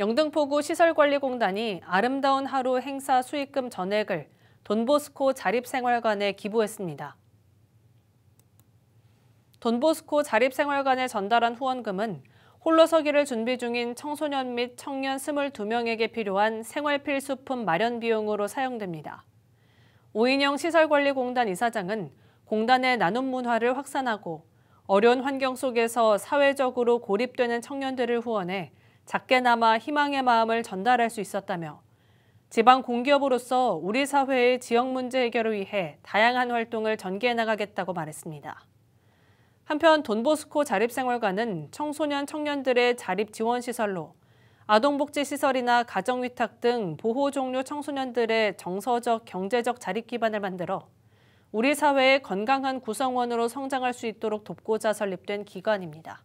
영등포구 시설관리공단이 아름다운 하루 행사 수익금 전액을 돈보스코 자립생활관에 기부했습니다. 돈보스코 자립생활관에 전달한 후원금은 홀로서기를 준비 중인 청소년 및 청년 22명에게 필요한 생활필수품 마련 비용으로 사용됩니다. 오인영 시설관리공단 이사장은 공단의 나눔 문화를 확산하고 어려운 환경 속에서 사회적으로 고립되는 청년들을 후원해 작게나마 희망의 마음을 전달할 수 있었다며 지방 공기업으로서 우리 사회의 지역 문제 해결을 위해 다양한 활동을 전개해 나가겠다고 말했습니다. 한편 돈보스코 자립생활관은 청소년 청년들의 자립 지원 시설로 아동복지시설이나 가정위탁 등 보호 종류 청소년들의 정서적, 경제적 자립 기반을 만들어 우리 사회의 건강한 구성원으로 성장할 수 있도록 돕고자 설립된 기관입니다.